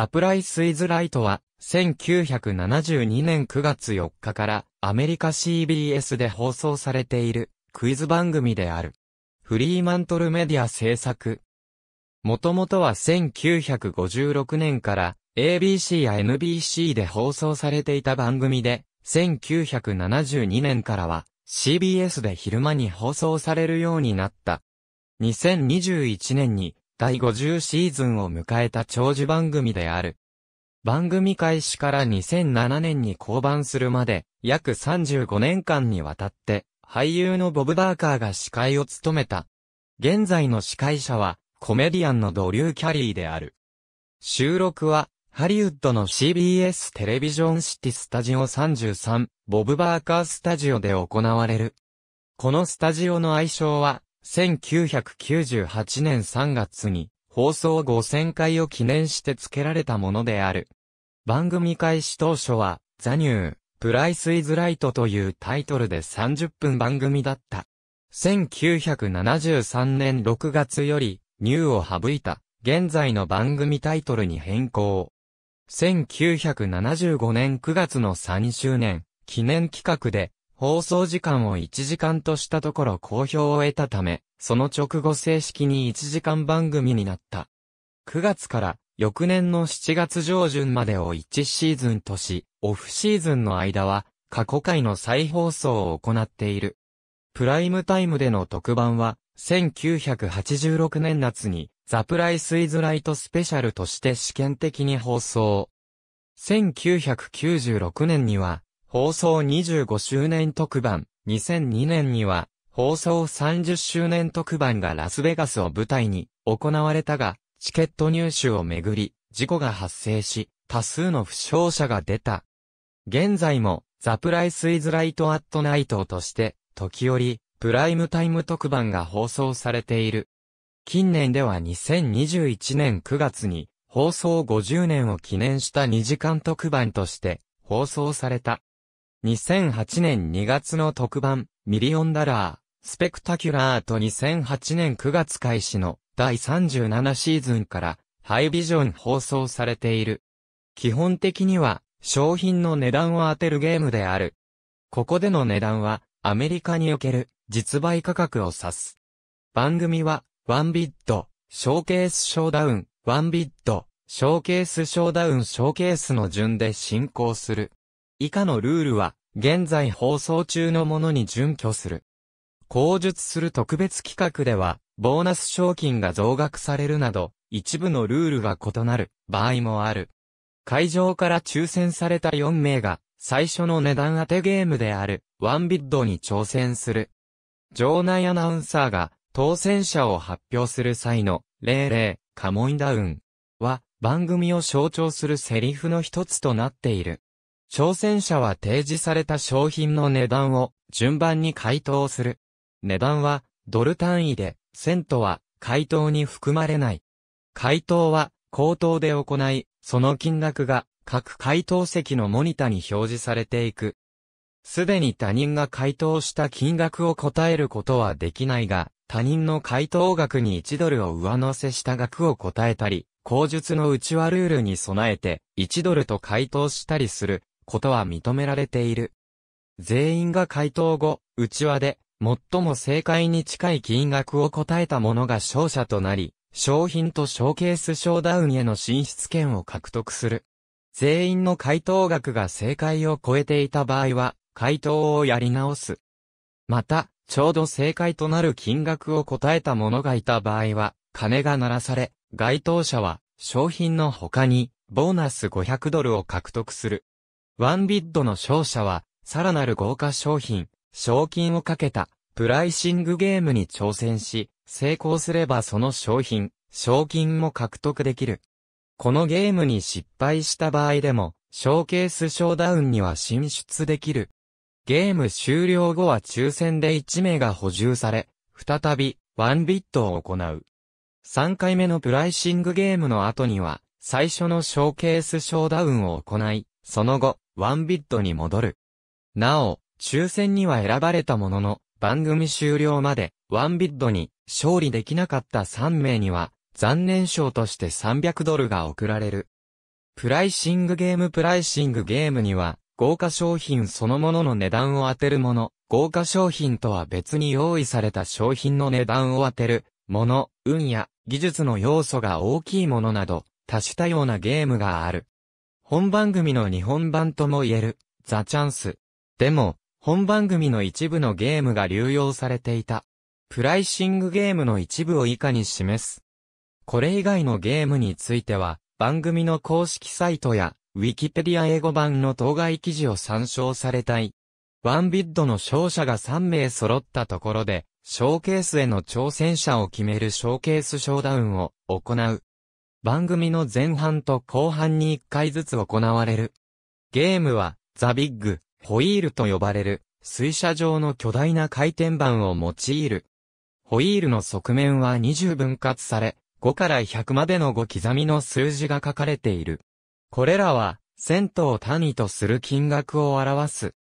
サプライスイズライトは、1972年9月4日からアメリカ CBS で放送されているクイズ番組である。フリーマントルメディア制作。もともとは1956年から ABC や NBC で放送されていた番組で、1972年からは CBS で昼間に放送されるようになった。2021年に第50シーズンを迎えた長寿番組である。番組開始から2007年に降板するまで、約35年間にわたって、俳優のボブ・バーカーが司会を務めた。現在の司会者は、コメディアンのドリュー・キャリーである。収録は、ハリウッドの CBS テレビジョンシティスタジオ33、ボブ・バーカースタジオで行われる。このスタジオの愛称は、1998年3月に放送5000回を記念して付けられたものである。番組開始当初は、ザニュー、プライスイズライトというタイトルで30分番組だった。1973年6月より、ニューを省いた、現在の番組タイトルに変更。1975年9月の3周年、記念企画で、放送時間を1時間としたところ好評を得たため、その直後正式に1時間番組になった。9月から翌年の7月上旬までを1シーズンとし、オフシーズンの間は過去回の再放送を行っている。プライムタイムでの特番は、1986年夏にザプライスイズライトスペシャルとして試験的に放送。1996年には放送25周年特番、2002年には、放送30周年特番がラスベガスを舞台に行われたが、チケット入手をめぐり、事故が発生し、多数の負傷者が出た。現在も、ザ・プライス・イズ・ライト・アット・ナイトとして、時折、プライムタイム特番が放送されている。近年では2021年9月に、放送50年を記念した2時間特番として、放送された。2008年2月の特番、ミリオンダラー、スペクタキュラーと2008年9月開始の第37シーズンからハイビジョン放送されている。基本的には商品の値段を当てるゲームである。ここでの値段はアメリカにおける実売価格を指す。番組はワンビット、ショーケースショーダウン、ワンビット、ショーケースショーダウンショーケースの順で進行する。以下のルールは、現在放送中のものに準拠する。口述する特別企画では、ボーナス賞金が増額されるなど、一部のルールが異なる場合もある。会場から抽選された4名が、最初の値段当てゲームである、ワンビッドに挑戦する。場内アナウンサーが、当選者を発表する際の、例々。カモイダウンは、番組を象徴するセリフの一つとなっている。挑戦者は提示された商品の値段を順番に回答する。値段はドル単位で、セントは回答に含まれない。回答は口頭で行い、その金額が各回答席のモニタに表示されていく。すでに他人が回答した金額を答えることはできないが、他人の回答額に1ドルを上乗せした額を答えたり、口述の内輪ルールに備えて1ドルと回答したりすることは認められている。全員が回答後、内輪で、最も正解に近い金額を答えた者が勝者となり、商品とショーケースショーダウンへの進出権を獲得する。全員の回答額が正解を超えていた場合は、回答をやり直す。また、ちょうど正解となる金額を答えた者がいた場合は、金が鳴らされ、該当者は、商品の他に、ボーナス500ドルを獲得する。ワンビッドの勝者は、さらなる豪華商品、賞金をかけた、プライシングゲームに挑戦し、成功すればその商品、賞金も獲得できる。このゲームに失敗した場合でも、ショーケースショーダウンには進出できる。ゲーム終了後は抽選で1名が補充され、再び、ワンビットを行う。3回目のプライシングゲームの後には、最初のショーケースショーダウンを行い、その後、ワンビットに戻る。なお、抽選には選ばれたものの、番組終了まで、ワンビットに勝利できなかった3名には、残念賞として300ドルが贈られる。プライシングゲームプライシングゲームには、豪華商品そのものの値段を当てるもの、豪華商品とは別に用意された商品の値段を当てる、もの、運や技術の要素が大きいものなど、多種多様なゲームがある。本番組の日本版とも言える、ザ・チャンス。でも、本番組の一部のゲームが流用されていた。プライシングゲームの一部を以下に示す。これ以外のゲームについては、番組の公式サイトや、ウィキペディア英語版の当該記事を参照されたい。ワンビッドの勝者が3名揃ったところで、ショーケースへの挑戦者を決めるショーケースショーダウンを行う。番組の前半と後半に1回ずつ行われる。ゲームは、ザ・ビッグ、ホイールと呼ばれる、水車状の巨大な回転板を用いる。ホイールの側面は20分割され、5から100までの5刻みの数字が書かれている。これらは、銭湯単位とする金額を表す。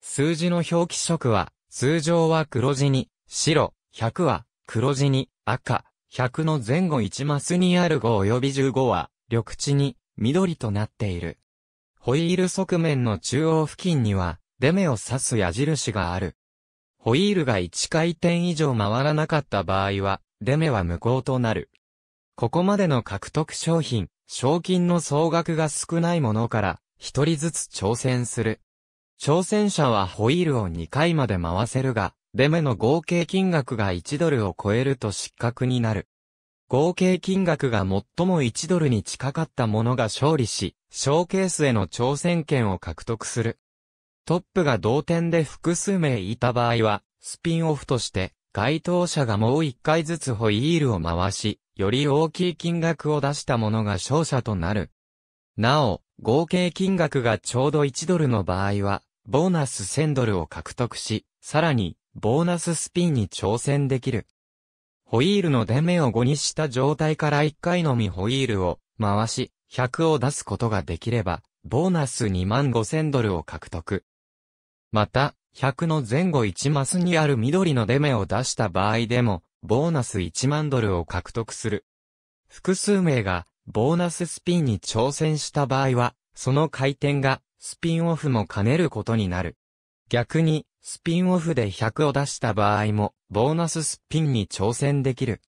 数字の表記色は、通常は黒地に、白、100は黒地に、赤、100の前後1マスにある5及び15は、緑地に緑となっている。ホイール側面の中央付近には、出目を指す矢印がある。ホイールが1回転以上回らなかった場合は、出目は無効となる。ここまでの獲得商品、賞金の総額が少ないものから、一人ずつ挑戦する。挑戦者はホイールを2回まで回せるが、デメの合計金額が1ドルを超えると失格になる。合計金額が最も1ドルに近かったものが勝利し、ショーケースへの挑戦権を獲得する。トップが同点で複数名いた場合は、スピンオフとして、該当者がもう1回ずつホイールを回し、より大きい金額を出したものが勝者となる。なお、合計金額がちょうど1ドルの場合は、ボーナス1000ドルを獲得し、さらに、ボーナススピンに挑戦できる。ホイールの出目を5にした状態から1回のみホイールを回し、100を出すことができれば、ボーナス2万5000ドルを獲得。また、100の前後1マスにある緑の出目を出した場合でも、ボーナス1万ドルを獲得する。複数名が、ボーナススピンに挑戦した場合は、その回転が、スピンオフも兼ねることになる。逆に、スピンオフで100を出した場合も、ボーナススピンに挑戦できる。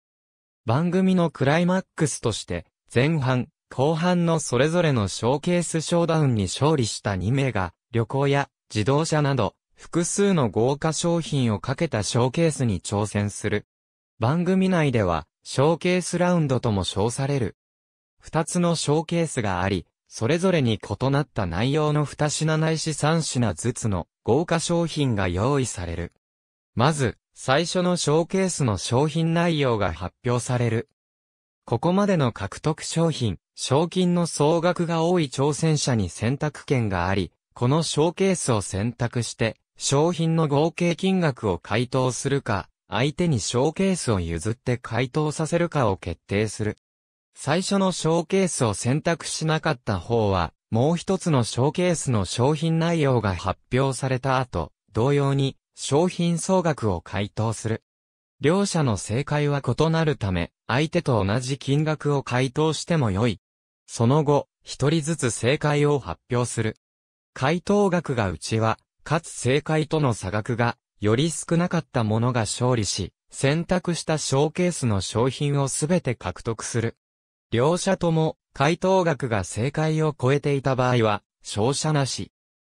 番組のクライマックスとして、前半、後半のそれぞれのショーケースショーダウンに勝利した2名が、旅行や自動車など、複数の豪華商品をかけたショーケースに挑戦する。番組内では、ショーケースラウンドとも称される。二つのショーケースがあり、それぞれに異なった内容の二品ないし三品ずつの豪華商品が用意される。まず、最初のショーケースの商品内容が発表される。ここまでの獲得商品、賞金の総額が多い挑戦者に選択権があり、このショーケースを選択して、商品の合計金額を回答するか、相手にショーケースを譲って回答させるかを決定する。最初のショーケースを選択しなかった方は、もう一つのショーケースの商品内容が発表された後、同様に商品総額を回答する。両者の正解は異なるため、相手と同じ金額を回答しても良い。その後、一人ずつ正解を発表する。回答額がうちは、かつ正解との差額が、より少なかったものが勝利し、選択したショーケースの商品をすべて獲得する。両者とも、回答額が正解を超えていた場合は、勝者なし。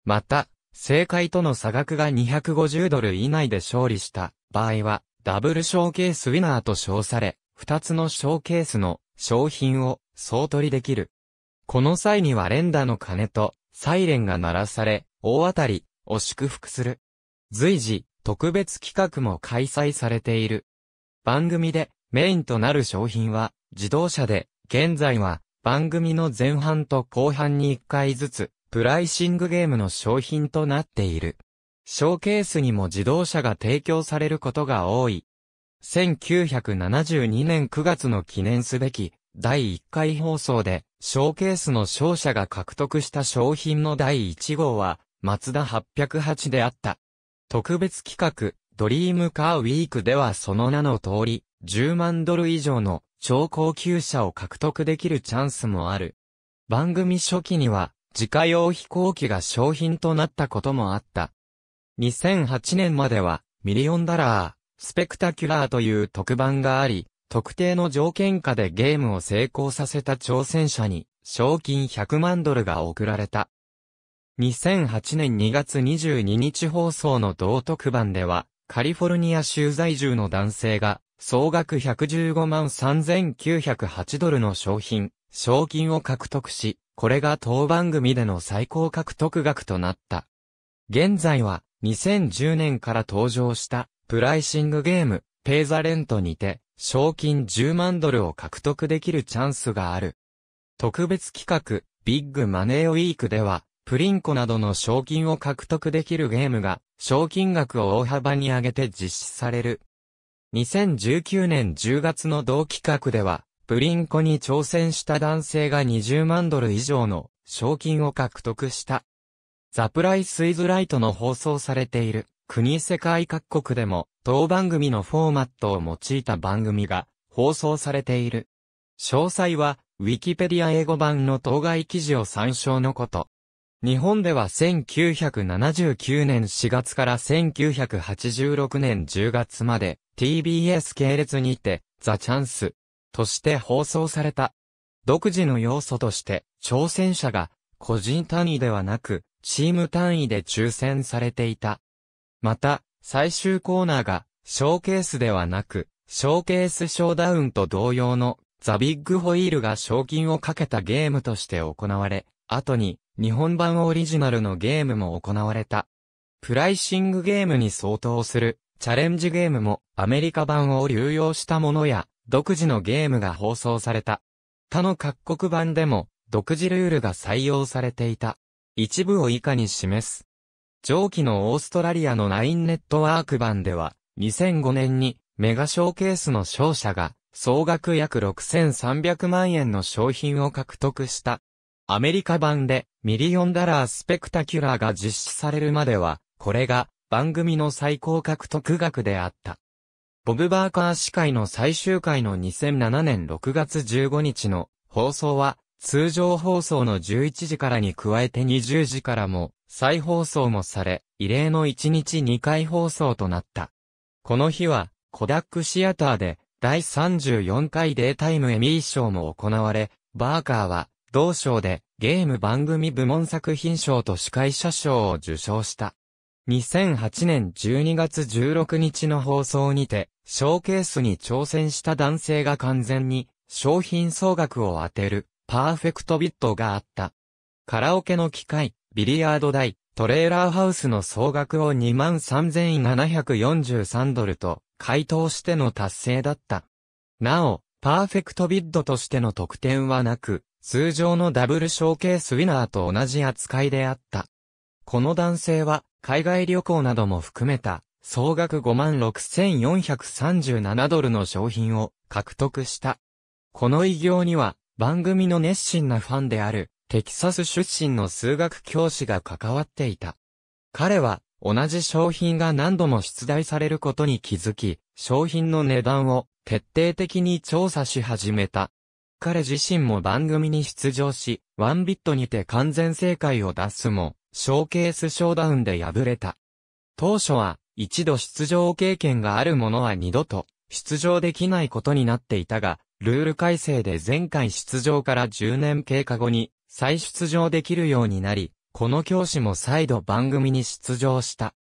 また、正解との差額が250ドル以内で勝利した場合は、ダブルショーケースウィナーと称され、二つのショーケースの商品を総取りできる。この際には連打の鐘とサイレンが鳴らされ、大当たりを祝福する。随時、特別企画も開催されている。番組でメインとなる商品は自動車で現在は、番組の前半と後半に1回ずつ、プライシングゲームの商品となっている。ショーケースにも自動車が提供されることが多い。1972年9月の記念すべき第1回放送で、ショーケースの勝者が獲得した商品の第1号は、マツダ808であった。特別企画、ドリームカーウィークではその名の通り、10万ドル以上の超高級車を獲得できるチャンスもある。番組初期には、自家用飛行機が商品となったこともあった。2008年までは、ミリオンダラー、スペクタキュラーという特番があり、特定の条件下でゲームを成功させた挑戦者に、賞金100万ドルが贈られた。2008年2月22日放送の同特番では、カリフォルニア州在住の男性が、総額115万3908ドルの賞品、賞金を獲得し、これが当番組での最高獲得額となった。現在は、2010年から登場した、プライシングゲーム、ペイザレントにて、賞金10万ドルを獲得できるチャンスがある。特別企画、ビッグマネーウィークでは、プリンコなどの賞金を獲得できるゲームが、賞金額を大幅に上げて実施される。2019年10月の同企画では、プリンコに挑戦した男性が20万ドル以上の賞金を獲得した。ザプライスイズライトの放送されている国世界各国でも当番組のフォーマットを用いた番組が放送されている。詳細はウィキペディア英語版の当該記事を参照のこと。日本では1979年4月から1986年10月まで TBS 系列にてザ・チャンスとして放送された。独自の要素として挑戦者が個人単位ではなくチーム単位で抽選されていた。また最終コーナーがショーケースではなくショーケースショーダウンと同様のザ・ビッグホイールが賞金をかけたゲームとして行われ、後に日本版オリジナルのゲームも行われた。プライシングゲームに相当するチャレンジゲームもアメリカ版を流用したものや独自のゲームが放送された。他の各国版でも独自ルールが採用されていた。一部を以下に示す。上記のオーストラリアのナインネットワーク版では、2005年にメガショーケースの勝者が総額約6300万円の商品を獲得した。アメリカ版でミリオンダラースペクタキュラーが実施されるまでは、これが番組の最高獲得額であった。ボブ・バーカー司会の最終回の2007年6月15日の放送は、通常放送の11時からに加えて20時からも再放送もされ、異例の1日2回放送となった。この日は、コダックシアターで第34回データイムエミー賞も行われ、バーカーは同賞でゲーム番組部門作品賞と司会者賞を受賞した。2008年12月16日の放送にて、ショーケースに挑戦した男性が完全に商品総額を当てるパーフェクトビットがあった。カラオケの機械、ビリヤード台、トレーラーハウスの総額を23,743ドルと回答しての達成だった。なお、パーフェクトビッドとしての得点はなく、通常のダブルショーケースウィナーと同じ扱いであった。この男性は、海外旅行なども含めた、総額56,437ドルの商品を獲得した。この偉業には、番組の熱心なファンである、テキサス出身の数学教師が関わっていた。彼は、同じ商品が何度も出題されることに気づき、商品の値段を徹底的に調査し始めた。彼自身も番組に出場し、ワンビットにて完全正解を出すも、ショーケースショーダウンで敗れた。当初は、一度出場経験がある者は二度と、出場できないことになっていたが、ルール改正で前回出場から10年経過後に、再出場できるようになり、この教師も再度番組に出場した。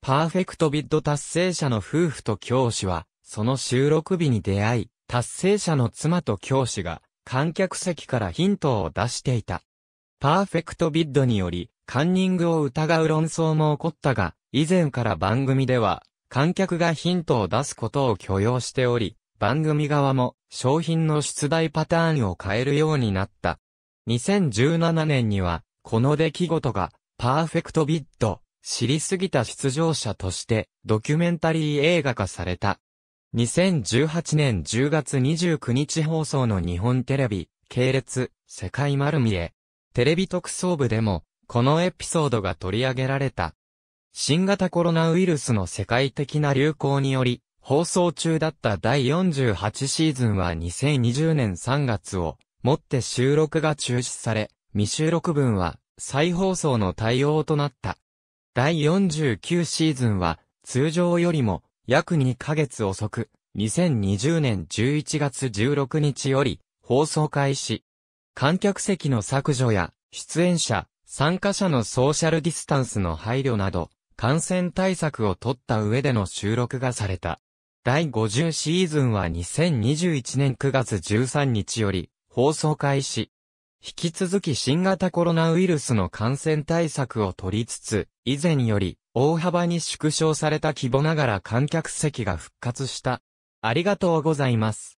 パーフェクトビッド達成者の夫婦と教師は、その収録日に出会い、達成者の妻と教師が観客席からヒントを出していた。パーフェクトビッドにより、カンニングを疑う論争も起こったが、以前から番組では、観客がヒントを出すことを許容しており、番組側も商品の出題パターンを変えるようになった。2017年には、この出来事が、パーフェクトビッド、知りすぎた出場者として、ドキュメンタリー映画化された。2018年10月29日放送の日本テレビ、系列、世界丸見え。テレビ特捜部でも、このエピソードが取り上げられた。新型コロナウイルスの世界的な流行により、放送中だった第48シーズンは2020年3月をもって収録が中止され、未収録分は再放送の対応となった。第49シーズンは通常よりも約2ヶ月遅く、2020年11月16日より、放送開始。観客席の削除や、出演者、参加者のソーシャルディスタンスの配慮など、感染対策を取った上での収録がされた。第50シーズンは2021年9月13日より放送開始。引き続き新型コロナウイルスの感染対策を取りつつ、以前より大幅に縮小された規模ながら観客席が復活した。ありがとうございます。